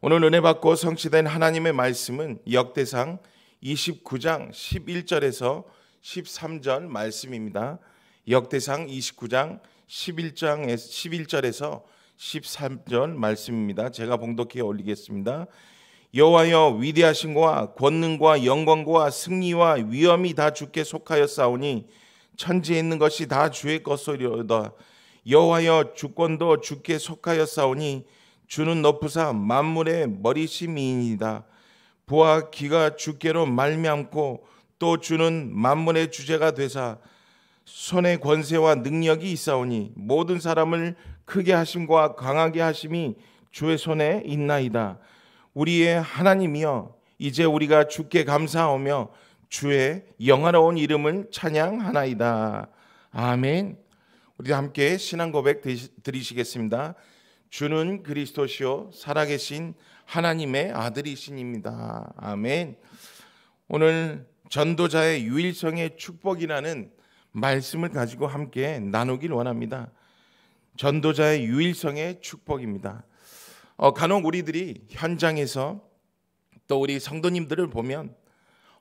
오늘 은혜 받고 성취된 하나님의 말씀은 역대상 29장 11절에서 13절 말씀입니다. 역대상 29장 11장에 11절에서 13절 말씀입니다. 제가 봉독해 올리겠습니다. 여호와여 위대하신 고 권능과 영광과 승리와 위엄이 다 주께 속하였사오니 천지에 있는 것이 다 주의 것소로다 여호와여 주권도 주께 속하였사오니 주는 높으사 만물의 머리심이니이다. 부와 기가 주께로 말미암고 또 주는 만물의 주제가 되사 손의 권세와 능력이 있사오니 모든 사람을 크게 하심과 강하게 하심이 주의 손에 있나이다. 우리의 하나님이여 이제 우리가 주께 감사하며 주의 영화로운 이름을 찬양하나이다. 아멘. 우리 함께 신앙 고백 드리시겠습니다. 주는 그리스도시요 살아계신 하나님의 아들이신입니다. 아멘. 오늘 전도자의 유일성의 축복이라는 말씀을 가지고 함께 나누길 원합니다. 전도자의 유일성의 축복입니다. 어, 간혹 우리들이 현장에서 또 우리 성도님들을 보면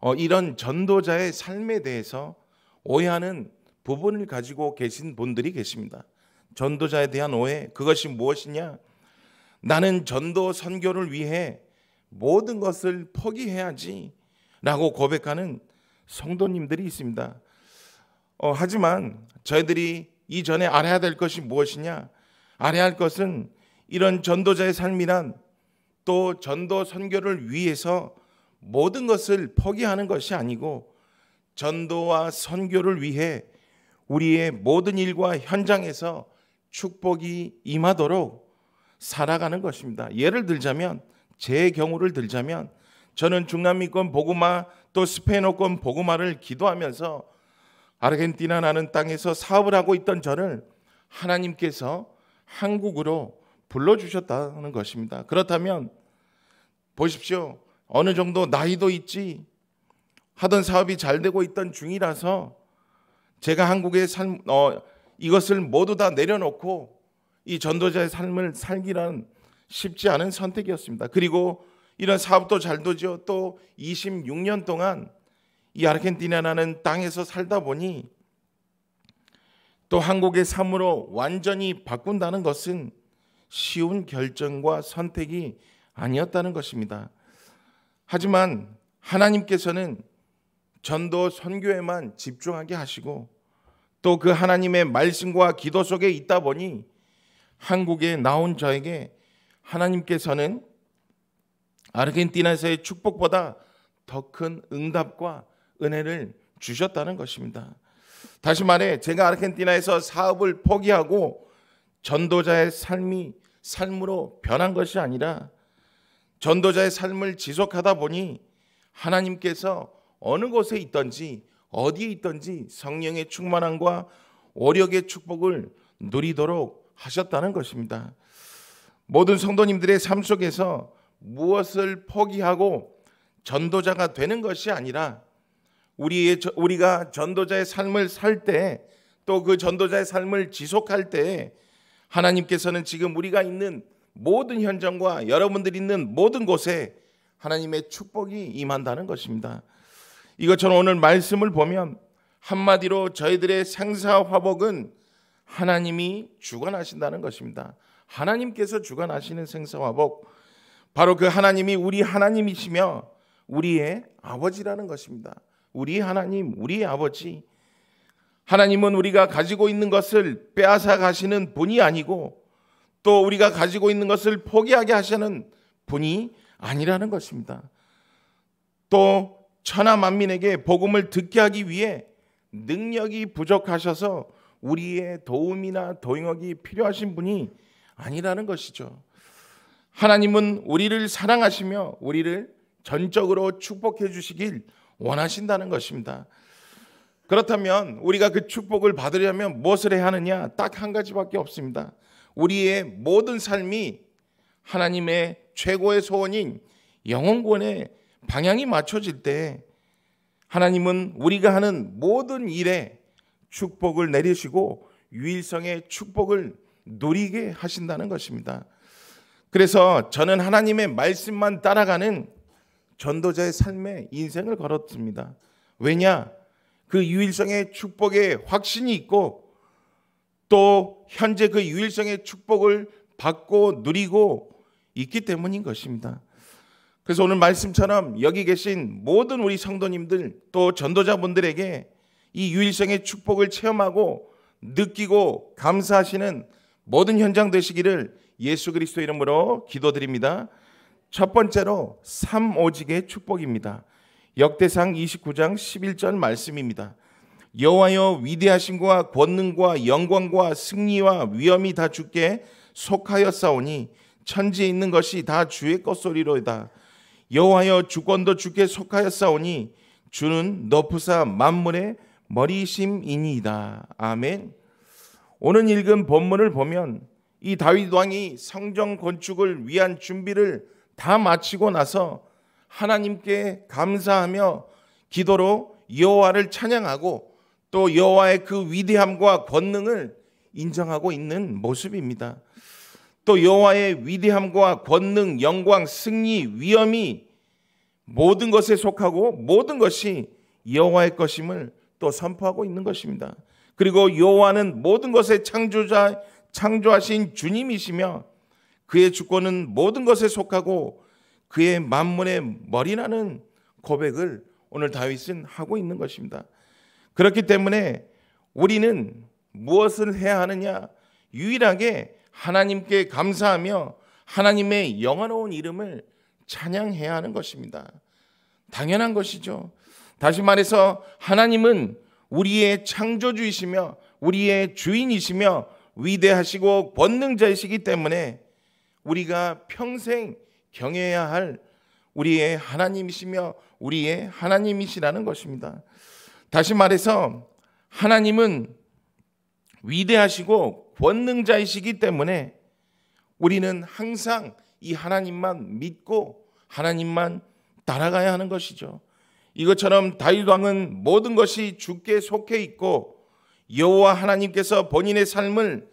어, 이런 전도자의 삶에 대해서 오해하는 부분을 가지고 계신 분들이 계십니다. 전도자에 대한 오해 그것이 무엇이냐? 나는 전도 선교를 위해 모든 것을 포기해야지라고 고백하는 성도님들이 있습니다. 어, 하지만 저희들이 이전에 알아야 될 것이 무엇이냐? 알아야 할 것은 이런 전도자의 삶이란 또 전도 선교를 위해서 모든 것을 포기하는 것이 아니고 전도와 선교를 위해 우리의 모든 일과 현장에서 축복이 임하도록 살아가는 것입니다. 예를 들자면 제 경우를 들자면 저는 중남미권 보그마 또 스페인어권 보그마를 기도하면서 아르헨티나라는 땅에서 사업을 하고 있던 저를 하나님께서 한국으로 불러주셨다는 것입니다. 그렇다면 보십시오. 어느 정도 나이도 있지 하던 사업이 잘 되고 있던 중이라서 제가 한국에 삶, 어, 이것을 모두 다 내려놓고 이 전도자의 삶을 살기란 쉽지 않은 선택이었습니다. 그리고 이런 사업도 잘 도죠. 또 26년 동안 이 아르헨티나라는 땅에서 살다 보니 또 한국의 삶으로 완전히 바꾼다는 것은 쉬운 결정과 선택이 아니었다는 것입니다. 하지만 하나님께서는 전도 선교에만 집중하게 하시고 또그 하나님의 말씀과 기도 속에 있다 보니 한국에 나온 저에게 하나님께서는 아르헨티나에서의 축복보다 더 큰 응답과 은혜를 주셨다는 것입니다. 다시 말해 제가 아르헨티나에서 사업을 포기하고 전도자의 삶이 삶으로 변한 것이 아니라 전도자의 삶을 지속하다 보니 하나님께서 어느 곳에 있든지 어디에 있든지 성령의 충만함과 오력의 축복을 누리도록 하셨다는 것입니다. 모든 성도님들의 삶 속에서 무엇을 포기하고 전도자가 되는 것이 아니라 우리의 우리가 전도자의 삶을 살 때 또 그 전도자의 삶을 지속할 때 하나님께서는 지금 우리가 있는 모든 현장과 여러분들이 있는 모든 곳에 하나님의 축복이 임한다는 것입니다. 이것처럼 오늘 말씀을 보면 한마디로 저희들의 생사화복은 하나님이 주관하신다는 것입니다. 하나님께서 주관하시는 생사화복, 바로 그 하나님이 우리 하나님이시며 우리의 아버지라는 것입니다. 우리 하나님, 우리 아버지. 하나님은 우리가 가지고 있는 것을 빼앗아 가시는 분이 아니고 또 우리가 가지고 있는 것을 포기하게 하시는 분이 아니라는 것입니다. 또 천하 만민에게 복음을 듣게 하기 위해 능력이 부족하셔서 우리의 도움이나 도행이 필요하신 분이 아니라는 것이죠. 하나님은 우리를 사랑하시며 우리를 전적으로 축복해 주시길 원하신다는 것입니다. 그렇다면 우리가 그 축복을 받으려면 무엇을 해야 하느냐? 딱 한 가지밖에 없습니다. 우리의 모든 삶이 하나님의 최고의 소원인 영혼권에 방향이 맞춰질 때 하나님은 우리가 하는 모든 일에 축복을 내리시고 유일성의 축복을 누리게 하신다는 것입니다. 그래서 저는 하나님의 말씀만 따라가는 전도자의 삶의 인생을 걸었습니다. 왜냐? 그 유일성의 축복에 확신이 있고 또 현재 그 유일성의 축복을 받고 누리고 있기 때문인 것입니다. 그래서 오늘 말씀처럼 여기 계신 모든 우리 성도님들 또 전도자분들에게 이 유일성의 축복을 체험하고 느끼고 감사하시는 모든 현장 되시기를 예수 그리스도 이름으로 기도드립니다. 첫 번째로 삼오직의 축복입니다. 역대상 29장 11절 말씀입니다. 여호와여 위대하신 과 권능과 영광과 승리와 위엄이 다 주께 속하였사오니 천지에 있는 것이 다 주의 것소리로다. 이 여호와여 주권도 주께 속하였사오니 주는 너프사 만물의 머리심이니이다. 아멘. 오늘 읽은 본문을 보면 이 다윗 왕이 성전 건축을 위한 준비를 다 마치고 나서 하나님께 감사하며 기도로 여호와를 찬양하고 또 여호와의 그 위대함과 권능을 인정하고 있는 모습입니다. 또 여호와의 위대함과 권능, 영광, 승리, 위엄이 모든 것에 속하고 모든 것이 여호와의 것임을 또 선포하고 있는 것입니다. 그리고 여호와는 모든 것의 창조자 창조하신 주님이시며 그의 주권은 모든 것에 속하고 그의 만물의 머리라는 고백을 오늘 다윗은 하고 있는 것입니다. 그렇기 때문에 우리는 무엇을 해야 하느냐? 유일하게 하나님께 감사하며 하나님의 영원한 이름을 찬양해야 하는 것입니다. 당연한 것이죠. 다시 말해서 하나님은 우리의 창조주이시며 우리의 주인이시며 위대하시고 권능자이시기 때문에 우리가 평생 경외해야 할 우리의 하나님이시며 우리의 하나님이시라는 것입니다. 다시 말해서 하나님은 위대하시고 권능자이시기 때문에 우리는 항상 이 하나님만 믿고 하나님만 따라가야 하는 것이죠. 이것처럼 다윗 왕은 모든 것이 주께 속해 있고 여호와 하나님께서 본인의 삶을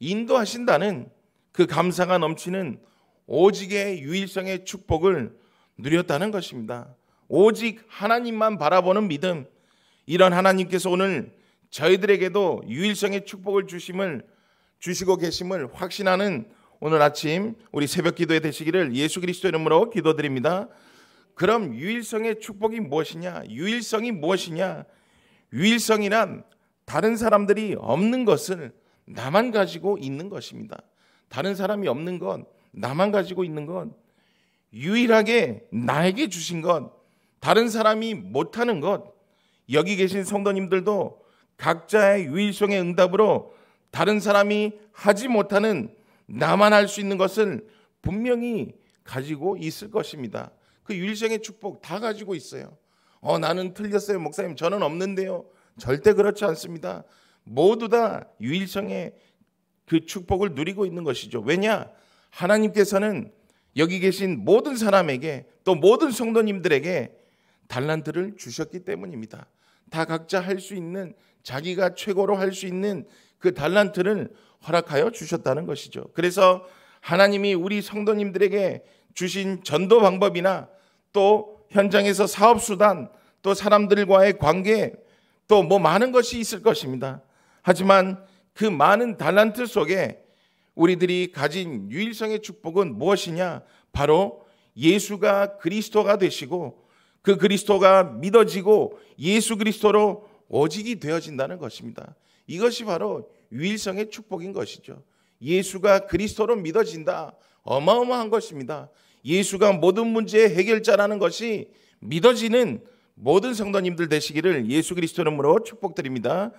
인도하신다는 그 감사가 넘치는 오직의 유일성의 축복을 누렸다는 것입니다. 오직 하나님만 바라보는 믿음 이런 하나님께서 오늘 저희들에게도 유일성의 축복을 주심을 주시고 계심을 확신하는 오늘 아침 우리 새벽 기도에 되시기를 예수 그리스도 이름으로 기도드립니다. 그럼 유일성의 축복이 무엇이냐? 유일성이 무엇이냐? 유일성이란 다른 사람들이 없는 것을 나만 가지고 있는 것입니다. 다른 사람이 없는 것, 나만 가지고 있는 것, 유일하게 나에게 주신 것, 다른 사람이 못하는 것, 여기 계신 성도님들도 각자의 유일성의 응답으로 다른 사람이 하지 못하는 나만 할 수 있는 것을 분명히 가지고 있을 것입니다. 그 일생의 축복 다 가지고 있어요. 어, 나는 틀렸어요, 목사님. 저는 없는데요. 절대 그렇지 않습니다. 모두 다 유일성의 그 축복을 누리고 있는 것이죠. 왜냐? 하나님께서는 여기 계신 모든 사람에게 또 모든 성도님들에게 달란트를 주셨기 때문입니다. 다 각자 할 수 있는 자기가 최고로 할 수 있는 그 달란트를 허락하여 주셨다는 것이죠. 그래서 하나님이 우리 성도님들에게 주신 전도 방법이나 또 현장에서 사업 수단, 또 사람들과의 관계, 또 뭐 많은 것이 있을 것입니다. 하지만 그 많은 달란트 속에 우리들이 가진 유일성의 축복은 무엇이냐? 바로 예수가 그리스도가 되시고 그 그리스도가 믿어지고 예수 그리스도로 오직이 되어진다는 것입니다. 이것이 바로 유일성의 축복인 것이죠. 예수가 그리스도로 믿어진다. 어마어마한 것입니다. 예수가 모든 문제의 해결자라는 것이 믿어지는 모든 성도님들 되시기를 예수 그리스도 이으로 축복드립니다.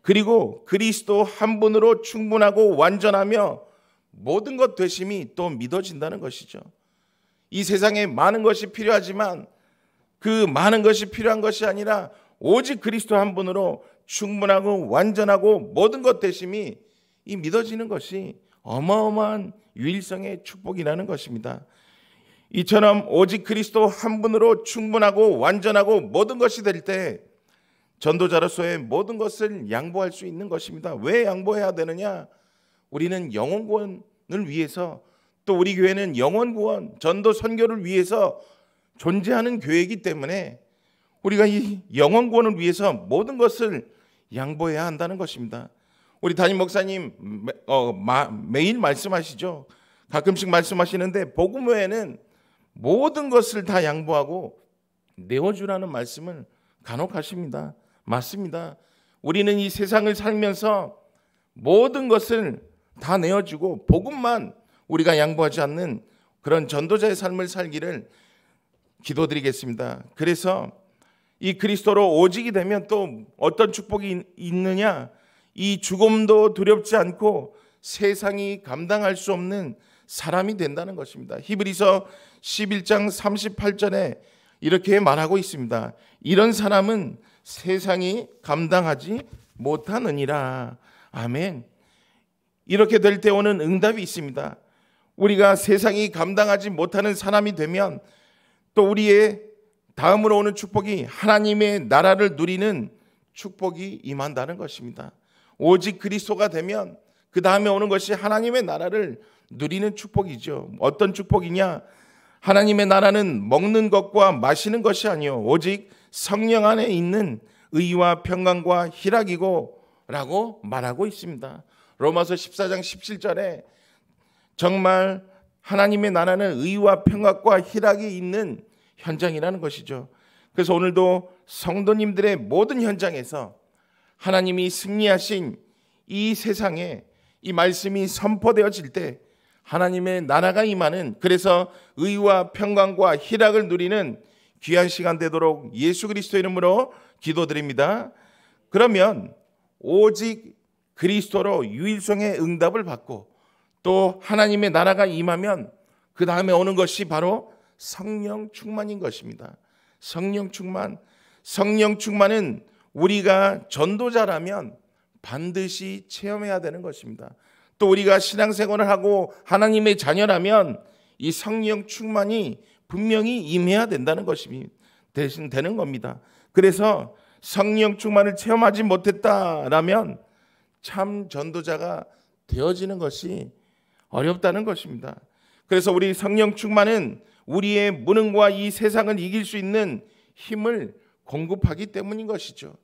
그리고 그리스도 한 분으로 충분하고 완전하며 모든 것 되심이 또 믿어진다는 것이죠. 이 세상에 많은 것이 필요하지만 그 많은 것이 필요한 것이 아니라 오직 그리스도 한 분으로 충분하고 완전하고 모든 것대심이이 믿어지는 것이 어마어마한 유일성의 축복이라는 것입니다. 이처럼 오직 그리스도 한 분으로 충분하고 완전하고 모든 것이 될 때 전도자로서의 모든 것을 양보할 수 있는 것입니다. 왜 양보해야 되느냐? 우리는 영혼 구원을 위해서 또 우리 교회는 영혼 구원, 전도 선교를 위해서 존재하는 교회이기 때문에 우리가 이 영원권을 위해서 모든 것을 양보해야 한다는 것입니다. 우리 담임 목사님 어, 마, 매일 말씀하시죠. 가끔씩 말씀하시는데 복음 외에는 모든 것을 다 양보하고 내어주라는 말씀을 간혹 하십니다. 맞습니다. 우리는 이 세상을 살면서 모든 것을 다 내어주고 복음만 우리가 양보하지 않는 그런 전도자의 삶을 살기를 기도드리겠습니다. 그래서 이 그리스도로 오직이 되면 또 어떤 축복이 있느냐? 이 죽음도 두렵지 않고 세상이 감당할 수 없는 사람이 된다는 것입니다. 히브리서 11장 38절에 이렇게 말하고 있습니다. 이런 사람은 세상이 감당하지 못하느니라. 아멘. 이렇게 될 때 오는 응답이 있습니다. 우리가 세상이 감당하지 못하는 사람이 되면 또 우리의 다음으로 오는 축복이 하나님의 나라를 누리는 축복이 임한다는 것입니다. 오직 그리스도가 되면 그 다음에 오는 것이 하나님의 나라를 누리는 축복이죠. 어떤 축복이냐? 하나님의 나라는 먹는 것과 마시는 것이 아니요 오직 성령 안에 있는 의와 평강과 희락이고라고 말하고 있습니다. 로마서 14장 17절에 정말 하나님의 나라는 의와 평강과 희락이 있는 현장이라는 것이죠. 그래서 오늘도 성도님들의 모든 현장에서 하나님이 승리하신 이 세상에 이 말씀이 선포되어질 때 하나님의 나라가 임하는 그래서 의와 평강과 희락을 누리는 귀한 시간 되도록 예수 그리스도 이름으로 기도드립니다. 그러면 오직 그리스도로 유일성의 응답을 받고 또 하나님의 나라가 임하면 그 다음에 오는 것이 바로 성령 충만인 것입니다. 성령 충만. 성령 충만은 우리가 전도자라면 반드시 체험해야 되는 것입니다. 또 우리가 신앙생활을 하고 하나님의 자녀라면 이 성령 충만이 분명히 임해야 된다는 것입 대신 되는 겁니다. 그래서 성령 충만을 체험하지 못했다라면 참 전도자가 되어지는 것이 어렵다는 것입니다. 그래서 우리 성령 충만은 우리의 무능과 이 세상을 이길 수 있는 힘을 공급하기 때문인 것이죠.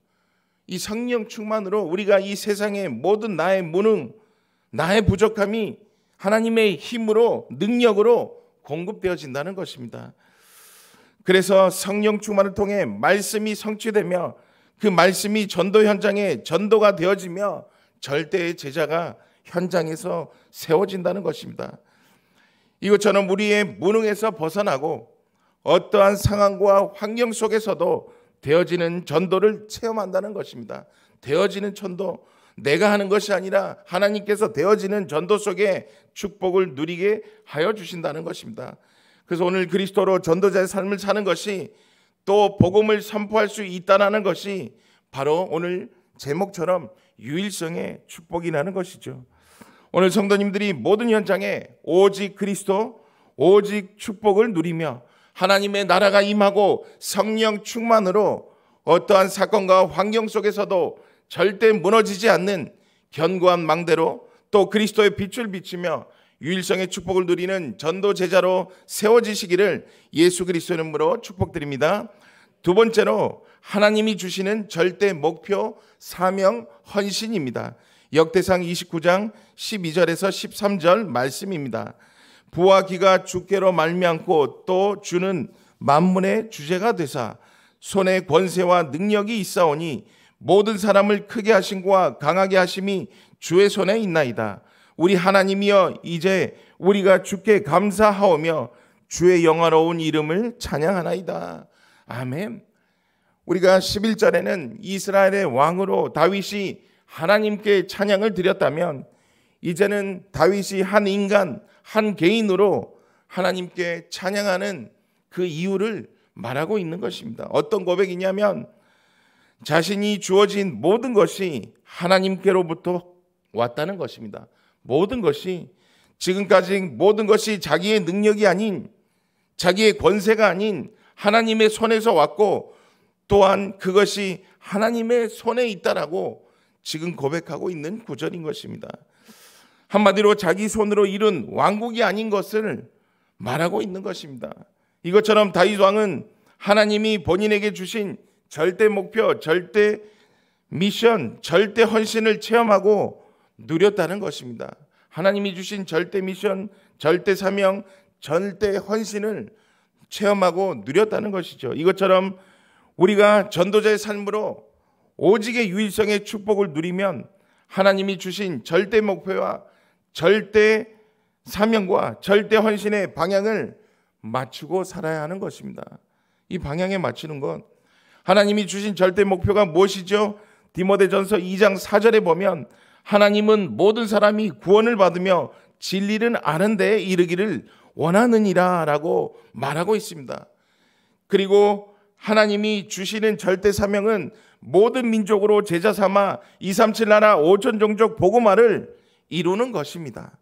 이 성령 충만으로 우리가 이 세상의 모든 나의 무능, 나의 부족함이 하나님의 힘으로 능력으로 공급되어진다는 것입니다. 그래서 성령 충만을 통해 말씀이 성취되며 그 말씀이 전도 현장에 전도가 되어지며 절대의 제자가 현장에서 세워진다는 것입니다. 이것처럼 우리의 무능에서 벗어나고 어떠한 상황과 환경 속에서도 되어지는 전도를 체험한다는 것입니다. 되어지는 전도, 내가 하는 것이 아니라 하나님께서 되어지는 전도 속에 축복을 누리게 하여 주신다는 것입니다. 그래서 오늘 그리스도로 전도자의 삶을 사는 것이 또 복음을 선포할 수 있다는 것이 바로 오늘 제목처럼 유일성의 축복이라는 것이죠. 오늘 성도님들이 모든 현장에 오직 그리스도, 오직 축복을 누리며 하나님의 나라가 임하고 성령 충만으로 어떠한 사건과 환경 속에서도 절대 무너지지 않는 견고한 망대로 또 그리스도의 빛을 비치며 유일성의 축복을 누리는 전도 제자로 세워지시기를 예수 그리스도의 이름으로 축복드립니다. 두 번째로 하나님이 주시는 절대 목표, 사명, 헌신입니다. 역대상 29장 12절에서 13절 말씀입니다. 부와 기가 주께로 말미암고 또 주는 만문의 주제가 되사 손에 권세와 능력이 있사오니 모든 사람을 크게 하심과 강하게 하심이 주의 손에 있나이다. 우리 하나님이여 이제 우리가 주께 감사하오며 주의 영화로운 이름을 찬양하나이다. 아멘. 우리가 11절에는 이스라엘의 왕으로 다윗이 하나님께 찬양을 드렸다면 이제는 다윗이 한 인간, 한 개인으로 하나님께 찬양하는 그 이유를 말하고 있는 것입니다. 어떤 고백이냐면 자신이 주어진 모든 것이 하나님께로부터 왔다는 것입니다. 모든 것이 지금까지 모든 것이 자기의 능력이 아닌 자기의 권세가 아닌 하나님의 손에서 왔고 또한 그것이 하나님의 손에 있다라고 지금 고백하고 있는 구절인 것입니다. 한마디로 자기 손으로 이룬 왕국이 아닌 것을 말하고 있는 것입니다. 이것처럼 다윗 왕은 하나님이 본인에게 주신 절대 목표, 절대 미션, 절대 헌신을 체험하고 누렸다는 것입니다. 하나님이 주신 절대 미션, 절대 사명, 절대 헌신을 체험하고 누렸다는 것이죠. 이것처럼 우리가 전도자의 삶으로 오직의 유일성의 축복을 누리면 하나님이 주신 절대 목표와 절대 사명과 절대 헌신의 방향을 맞추고 살아야 하는 것입니다. 이 방향에 맞추는 것 하나님이 주신 절대 목표가 무엇이죠? 디모데전서 2장 4절에 보면 하나님은 모든 사람이 구원을 받으며 진리를 아는 데 이르기를 원하느니라라고 말하고 있습니다. 그리고 하나님이 주시는 절대 사명은 모든 민족으로 제자 삼아 237 나라 5천 종족 복음화를 이루는 것입니다.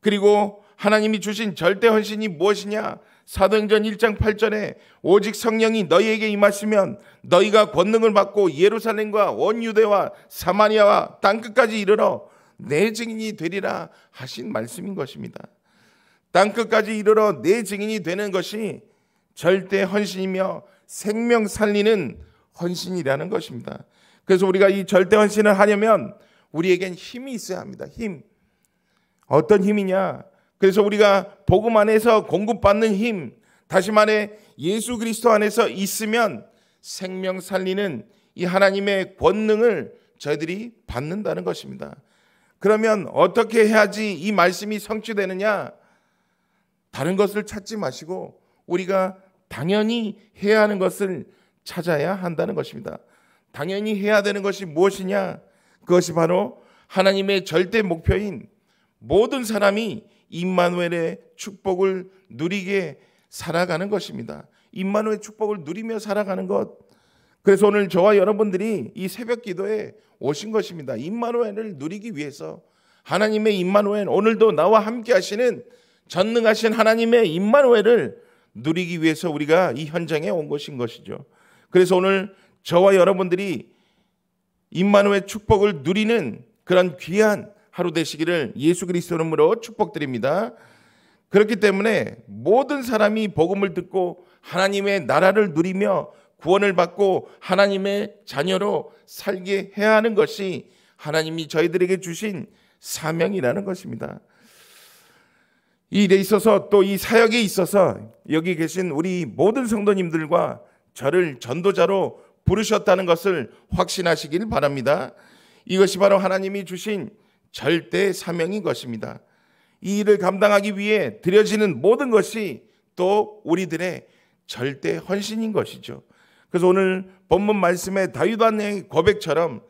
그리고 하나님이 주신 절대 헌신이 무엇이냐? 사도행전 1장 8절에 오직 성령이 너희에게 임하시면 너희가 권능을 받고 예루살렘과 온 유대와 사마리아와 땅 끝까지 이르러 내 증인이 되리라 하신 말씀인 것입니다. 땅 끝까지 이르러 내 증인이 되는 것이 절대 헌신이며 생명 살리는 헌신이라는 것입니다. 그래서 우리가 이 절대 헌신을 하려면 우리에겐 힘이 있어야 합니다. 힘. 어떤 힘이냐? 그래서 우리가 복음 안에서 공급받는 힘, 다시 말해 예수 그리스도 안에서 있으면 생명 살리는 이 하나님의 권능을 저희들이 받는다는 것입니다. 그러면 어떻게 해야지 이 말씀이 성취되느냐? 다른 것을 찾지 마시고 우리가 당연히 해야 하는 것을 찾아야 한다는 것입니다. 당연히 해야 되는 것이 무엇이냐? 그것이 바로 하나님의 절대 목표인 모든 사람이 임마누엘의 축복을 누리게 살아가는 것입니다. 임마누엘 축복을 누리며 살아가는 것. 그래서 오늘 저와 여러분들이 이 새벽 기도에 오신 것입니다. 임마누엘을 누리기 위해서 하나님의 임마누엘 오늘도 나와 함께 하시는 전능하신 하나님의 임마누엘을 누리기 위해서 우리가 이 현장에 온 것인 것이죠. 그래서 오늘 저와 여러분들이 임마누의 축복을 누리는 그런 귀한 하루 되시기를 예수 그리스도 이름으로 축복드립니다. 그렇기 때문에 모든 사람이 복음을 듣고 하나님의 나라를 누리며 구원을 받고 하나님의 자녀로 살게 해야 하는 것이 하나님이 저희들에게 주신 사명이라는 것입니다. 이 일에 있어서 또 이 사역에 있어서 여기 계신 우리 모든 성도님들과 저를 전도자로 부르셨다는 것을 확신하시길 바랍니다. 이것이 바로 하나님이 주신 절대 사명인 것입니다. 이 일을 감당하기 위해 드려지는 모든 것이 또 우리들의 절대 헌신인 것이죠. 그래서 오늘 본문 말씀에 다윗 왕의 고백처럼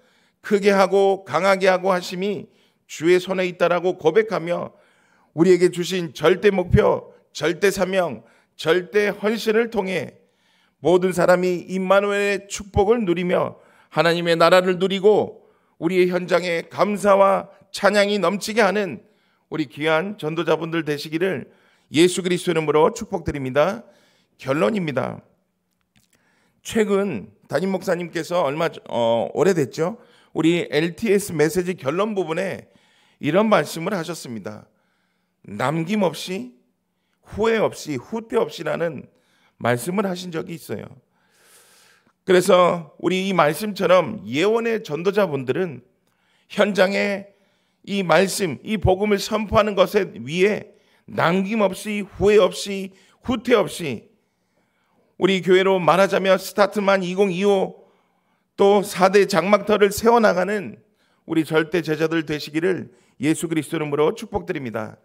크게 하고 강하게 하고 하심이 주의 손에 있다라고 고백하며 우리에게 주신 절대 목표, 절대 사명, 절대 헌신을 통해 모든 사람이 임마누엘의 축복을 누리며 하나님의 나라를 누리고 우리의 현장에 감사와 찬양이 넘치게 하는 우리 귀한 전도자분들 되시기를 예수 그리스도 이름으로 축복드립니다. 결론입니다. 최근 담임 목사님께서 얼마 어, 오래됐죠? 우리 LTS 메시지 결론 부분에 이런 말씀을 하셨습니다. 남김없이 후회 없이 후퇴 없이라는 말씀을 하신 적이 있어요. 그래서 우리 이 말씀처럼 예언의 전도자분들은 현장에 이 말씀, 이 복음을 선포하는 것에 위해 남김없이 후회 없이 후퇴 없이 우리 교회로 말하자면 스타트만 2025 또 4대 장막터를 세워나가는 우리 절대 제자들 되시기를 예수 그리스도 이름으로 축복드립니다.